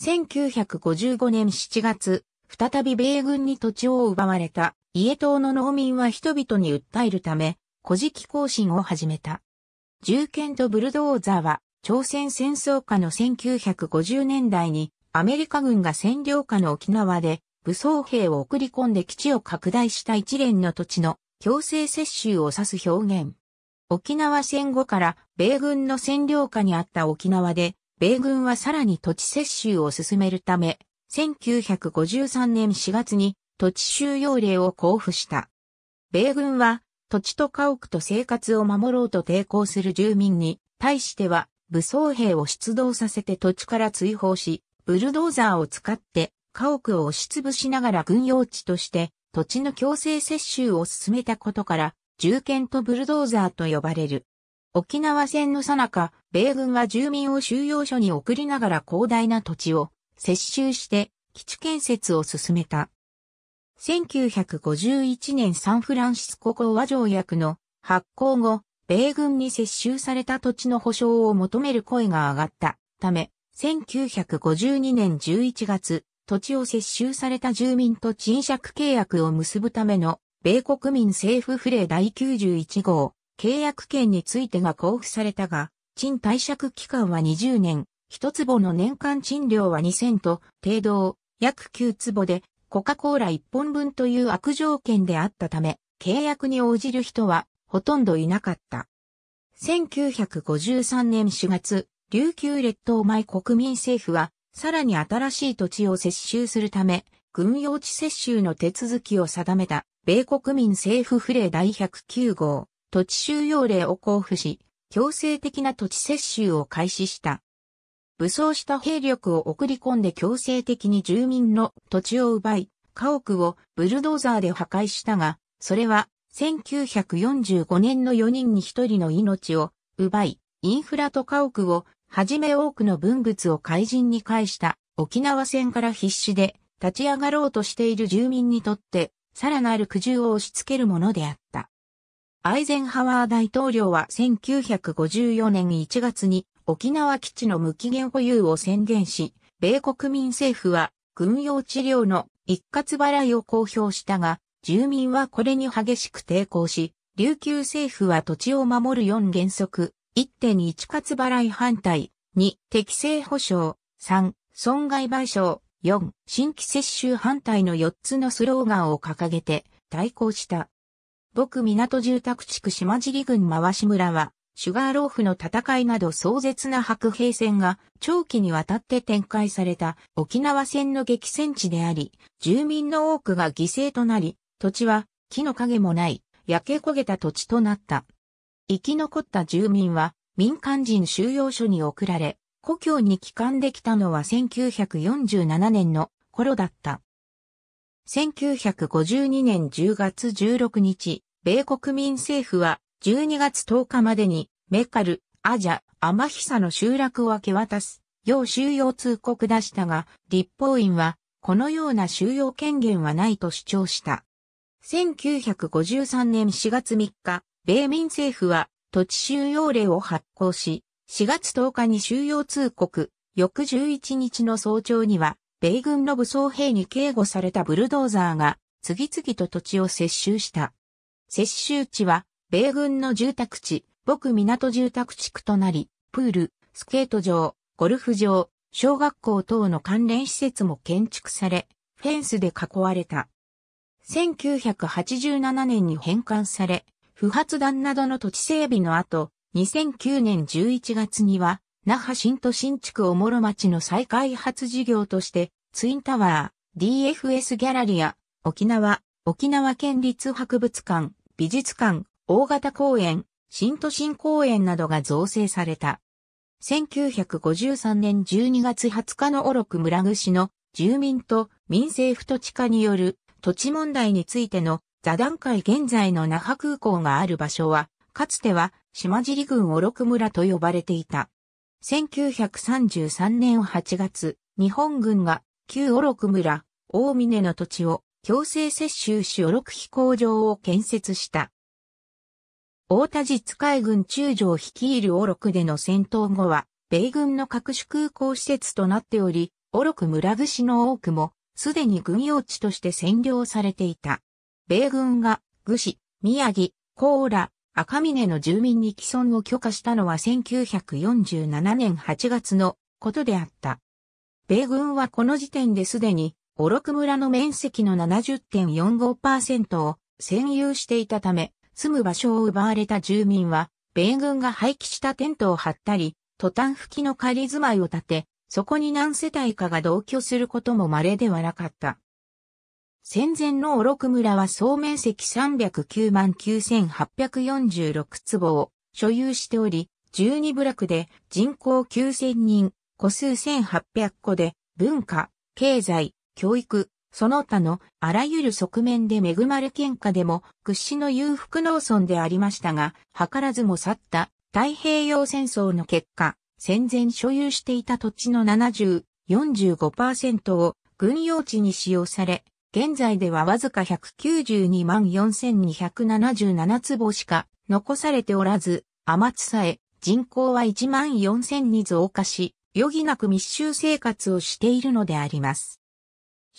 1955年7月、再び米軍に土地を奪われた、家島の農民は人々に訴えるため、古事記更新を始めた。銃剣とブルドーザーは、朝鮮戦争下の1950年代に、アメリカ軍が占領下の沖縄で、武装兵を送り込んで基地を拡大した一連の土地の強制接収を指す表現。沖縄戦後から米軍の占領下にあった沖縄で米軍はさらに土地接収を進めるため、1953年4月に土地収容令を交付した。米軍は土地と家屋と生活を守ろうと抵抗する住民に対しては武装兵を出動させて土地から追放し、ブルドーザーを使って家屋を押しつぶしながら軍用地として土地の強制接収を進めたことから、銃剣とブルドーザーと呼ばれる。沖縄戦の最中、米軍は住民を収容所に送りながら広大な土地を接収して基地建設を進めた。1951年サンフランシスコ講和条約の発行後、米軍に接収された土地の保障を求める声が上がったため、1952年11月、土地を接収された住民と賃借契約を結ぶための米国民政府フレ第91号契約権についてが交付されたが、賃貸借期間は20年、一坪の年間賃料は2000と、程度、約9坪で、コカ・コーラ1本分という悪条件であったため、契約に応じる人は、ほとんどいなかった。1953年4月、琉球列島前国民政府は、さらに新しい土地を接収するため、軍用地接収の手続きを定めた、米国民政府府令第109号、土地収容令を交付し、強制的な土地接収を開始した。武装した兵力を送り込んで強制的に住民の土地を奪い、家屋をブルドーザーで破壊したが、それは1945年の4人に1人の命を奪い、インフラと家屋をはじめ多くの文物を怪人に返した沖縄戦から必死で立ち上がろうとしている住民にとってさらなる苦渋を押し付けるものであった。アイゼンハワー大統領は1954年1月に沖縄基地の無期限保有を宣言し、米国民政府は軍用治療の一括払いを公表したが、住民はこれに激しく抵抗し、琉球政府は土地を守る4原則、1.1括払い反対、2、適正保障、3、損害賠償、4、新規接種反対の4つのスローガンを掲げて対抗した。僕港住宅地区島尻郡回し村は、シュガーローフの戦いなど壮絶な白兵戦が長期にわたって展開された沖縄戦の激戦地であり、住民の多くが犠牲となり、土地は木の影もない焼け焦げた土地となった。生き残った住民は民間人収容所に送られ、故郷に帰還できたのは1947年の頃だった。1952年10月16日、米国民政府は12月10日までにメカル、アジャ、アマヒサの集落を明け渡す、要収容通告出したが、立法院は、このような収容権限はないと主張した。1953年4月3日、米民政府は土地収容令を発行し、4月10日に収容通告、翌11日の早朝には、米軍の武装兵に警護されたブルドーザーが、次々と土地を接収した。接収地は、米軍の住宅地、僕港住宅地区となり、プール、スケート場、ゴルフ場、小学校等の関連施設も建築され、フェンスで囲われた。1987年に返還され、不発弾などの土地整備の後、2009年11月には、那覇新都新築おもろ町の再開発事業として、ツインタワー、DFS ギャラリア、沖縄、沖縄県立博物館、美術館、大型公園、新都心公園などが造成された。1953年12月20日のオロク村串の住民と民政府土地化による土地問題についての座談会現在の那覇空港がある場所は、かつては島尻郡オロク村と呼ばれていた。1933年8月、日本軍が旧オロク村、大峰の土地を強制接収しおろく飛行場を建設した。大田実海軍中将率いるオロクでの戦闘後は、米軍の各種空港施設となっており、オロク村串の多くも、すでに軍用地として占領されていた。米軍が、愚子、宮城、コーラ、赤峰の住民に既存を許可したのは1947年8月のことであった。米軍はこの時点ですでにオロク村の面積の70.45%を占有していたため、住む場所を奪われた住民は、米軍が廃棄したテントを張ったり、トタン吹きの仮住まいを建て、そこに何世帯かが同居することも稀ではなかった。戦前のオロク村は総面積309万9846坪を所有しており、12部落で人口9000人、個数1800個で、文化、経済、教育、その他のあらゆる側面で恵まれ県下でも屈指の裕福農村でありましたが、図らずも去った太平洋戦争の結果、戦前所有していた土地の70、45%を軍用地に使用され、現在ではわずか192万4277坪しか残されておらず、天津さえ人口は1万4000に増加し、余儀なく密集生活をしているのであります。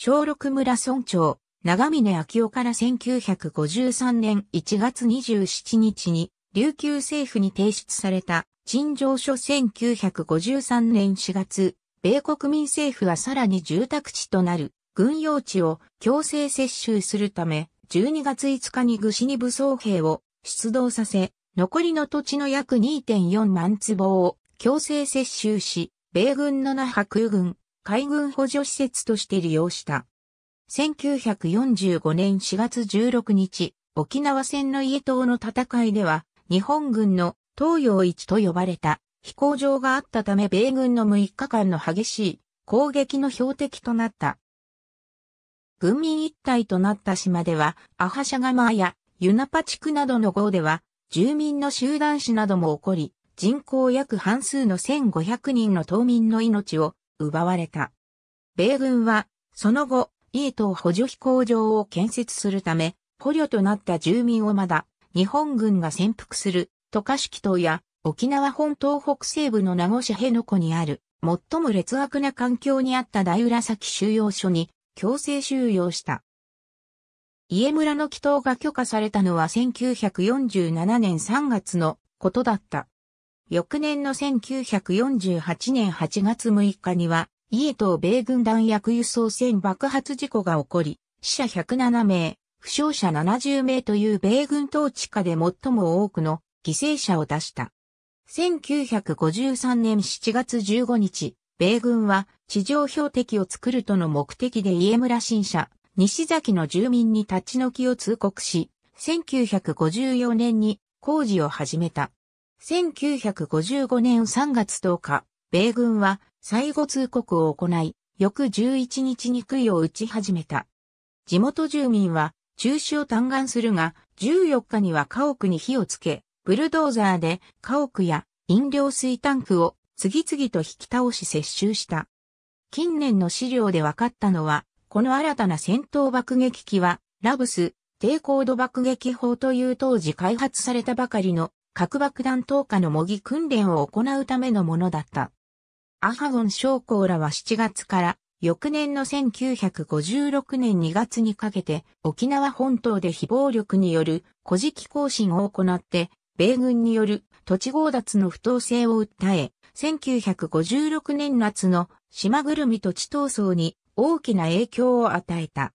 小六村村長、長峰昭夫から1953年1月27日に、琉球政府に提出された、陳情書1953年4月、米国民政府はさらに住宅地となる、軍用地を強制接収するため、12月5日に具志に武装兵を出動させ、残りの土地の約2.4万坪を強制接収し、米軍の那覇空軍、海軍補助施設として利用した。1945年4月16日、沖縄戦の伊江島の戦いでは、日本軍の東洋一と呼ばれた飛行場があったため米軍の6日間の激しい攻撃の標的となった。軍民一体となった島では、アハシャガマーやユナパ地区などの号では、住民の集団死なども起こり、人口約半数の1500人の島民の命を奪われた。米軍は、その後、イート補助飛行場を建設するため、捕虜となった住民をまだ、日本軍が潜伏する、渡嘉敷島や、沖縄本島北西部の名護市辺野古にある、最も劣悪な環境にあった大浦崎収容所に、強制収容した。家村の祈祷が許可されたのは1947年3月のことだった。翌年の1948年8月6日には、イエトー米軍弾薬輸送船爆発事故が起こり、死者107名、負傷者70名という米軍統治下で最も多くの犠牲者を出した。1953年7月15日、米軍は地上標的を作るとの目的で家村新社、西崎の住民に立ち退きを通告し、1954年に工事を始めた。1955年3月10日、米軍は最後通告を行い、翌11日に杭を打ち始めた。地元住民は中止を嘆願するが、14日には家屋に火をつけ、ブルドーザーで家屋や飲料水タンクを次々と引き倒し接収した。近年の資料で分かったのは、この新たな戦闘爆撃機は、ラブス、低高度爆撃砲という当時開発されたばかりの核爆弾投下の模擬訓練を行うためのものだった。アハゴン将校らは7月から翌年の1956年2月にかけて沖縄本島で非暴力による古事記更新を行って米軍による土地強奪の不当性を訴え、1956年夏の島ぐるみ土地闘争に大きな影響を与えた。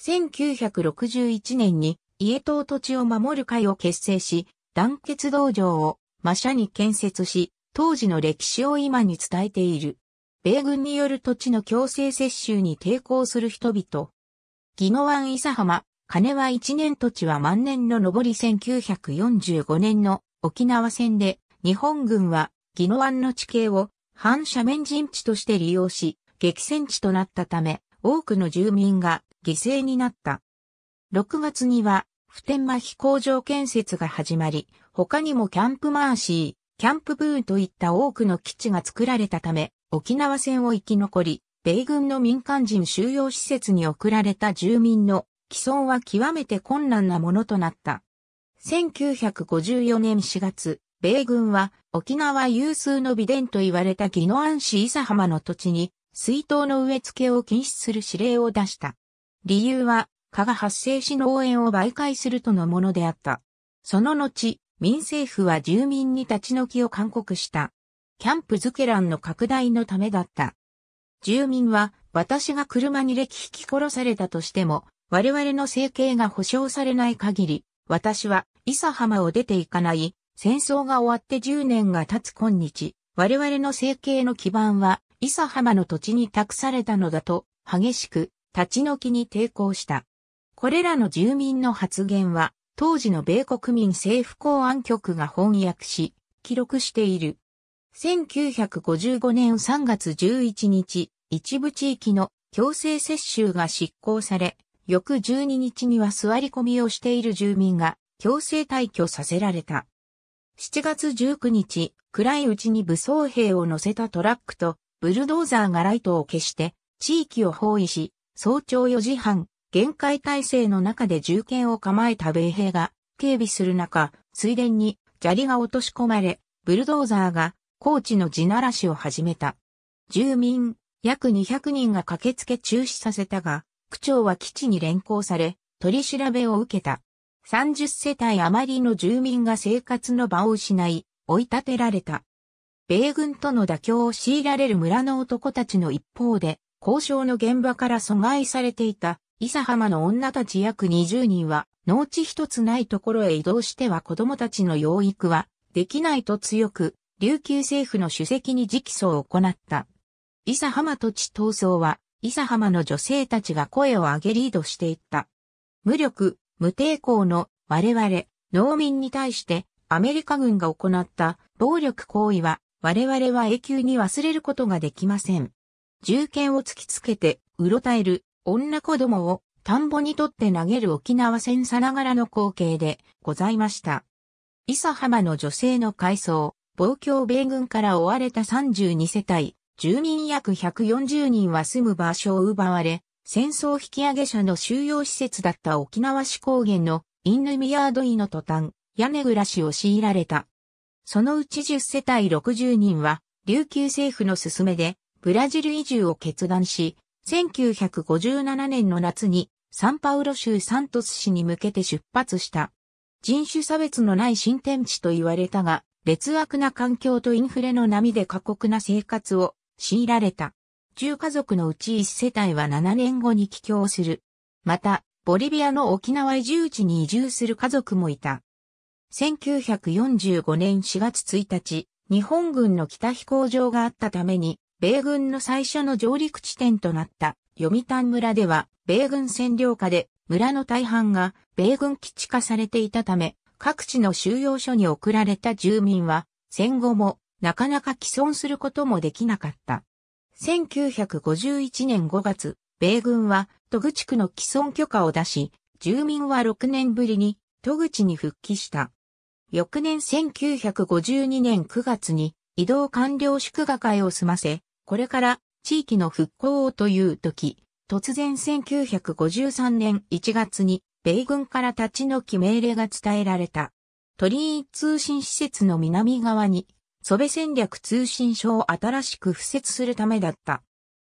1961年に家島土地を守る会を結成し、団結道場を馬車に建設し、当時の歴史を今に伝えている。米軍による土地の強制接収に抵抗する人々。宜野湾伊佐浜、金は一年土地は万年の上り1945年の沖縄戦で日本軍は宜野湾の地形を反斜面陣地として利用し、激戦地となったため、多くの住民が犠牲になった。6月には普天間飛行場建設が始まり、他にもキャンプマーシー、キャンプブーンといった多くの基地が作られたため、沖縄戦を生き残り、米軍の民間人収容施設に送られた住民の既存は極めて困難なものとなった。1954年4月、米軍は沖縄有数の美伝と言われた宜野湾市伊佐浜の土地に水筒の植え付けを禁止する指令を出した。理由は蚊が発生し農園を媒介するとのものであった。その後、民政府は住民に立ち退きを勧告した。キャンプズケランの拡大のためだった。住民は、私が車に歴引き殺されたとしても、我々の生計が保障されない限り、私は、伊佐浜を出ていかない、戦争が終わって10年が経つ今日、我々の生計の基盤は、伊佐浜の土地に託されたのだと、激しく、立ち退きに抵抗した。これらの住民の発言は、当時の米国民政府公安局が翻訳し、記録している。1955年3月11日、一部地域の強制接収が執行され、翌12日には座り込みをしている住民が強制退去させられた。7月19日、暗いうちに武装兵を乗せたトラックとブルドーザーがライトを消して地域を包囲し、早朝4時半、限界体制の中で銃剣を構えた米兵が警備する中、水田に砂利が落とし込まれ、ブルドーザーが高地の地ならしを始めた。住民、約200人が駆けつけ中止させたが、区長は基地に連行され、取り調べを受けた。30世帯余りの住民が生活の場を失い、追い立てられた。米軍との妥協を強いられる村の男たちの一方で、交渉の現場から阻害されていた伊佐浜の女たち約20人は、農地一つないところへ移動しては子供たちの養育は、できないと強く、琉球政府の主席に直訴を行った。伊佐浜土地闘争は、伊佐浜の女性たちが声を上げリードしていった。無力、無抵抗の我々、農民に対してアメリカ軍が行った暴力行為は我々は永久に忘れることができません。銃剣を突きつけて、うろたえる女子供を田んぼにとって投げる沖縄戦さながらの光景でございました。伊佐浜の女性の階層、暴挙米軍から追われた32世帯、住民約140人は住む場所を奪われ、戦争引き上げ者の収容施設だった沖縄市高原のインヌミヤードイの途端、屋根暮らしを強いられた。そのうち10世帯60人は、琉球政府の勧めで、ブラジル移住を決断し、1957年の夏にサンパウロ州サントス市に向けて出発した。人種差別のない新天地と言われたが、劣悪な環境とインフレの波で過酷な生活を強いられた。10家族のうち1世帯は7年後に帰郷する。また、ボリビアの沖縄移住地に移住する家族もいた。1945年4月1日、日本軍の北飛行場があったために、米軍の最初の上陸地点となった読谷村では、米軍占領下で村の大半が米軍基地化されていたため、各地の収容所に送られた住民は、戦後もなかなか既存することもできなかった。1951年5月、米軍は戸口区の既存許可を出し、住民は6年ぶりに戸口に復帰した。翌年1952年9月に移動完了祝賀会を済ませ、これから地域の復興をという時、突然1953年1月に米軍から立ち退き命令が伝えられた。鳥居通信施設の南側に、蘇ベ戦略通信所を新しく付設するためだった。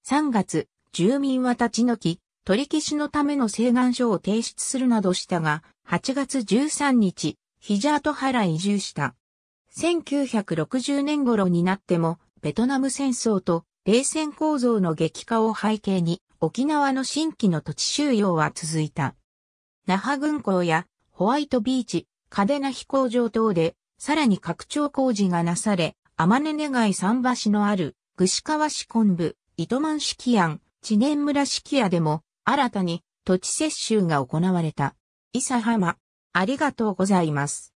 3月、住民は立ち退き、取り消しのための請願書を提出するなどしたが、8月13日、ヒジャート原移住した。1960年頃になっても、ベトナム戦争と冷戦構造の激化を背景に、沖縄の新規の土地収容は続いた。那覇軍港やホワイトビーチ、嘉手納飛行場等で、さらに拡張工事がなされ、天根願い桟橋のある、串川市昆布、糸満式庵、知念村式屋でも、新たに土地接収が行われた。伊佐浜、ありがとうございます。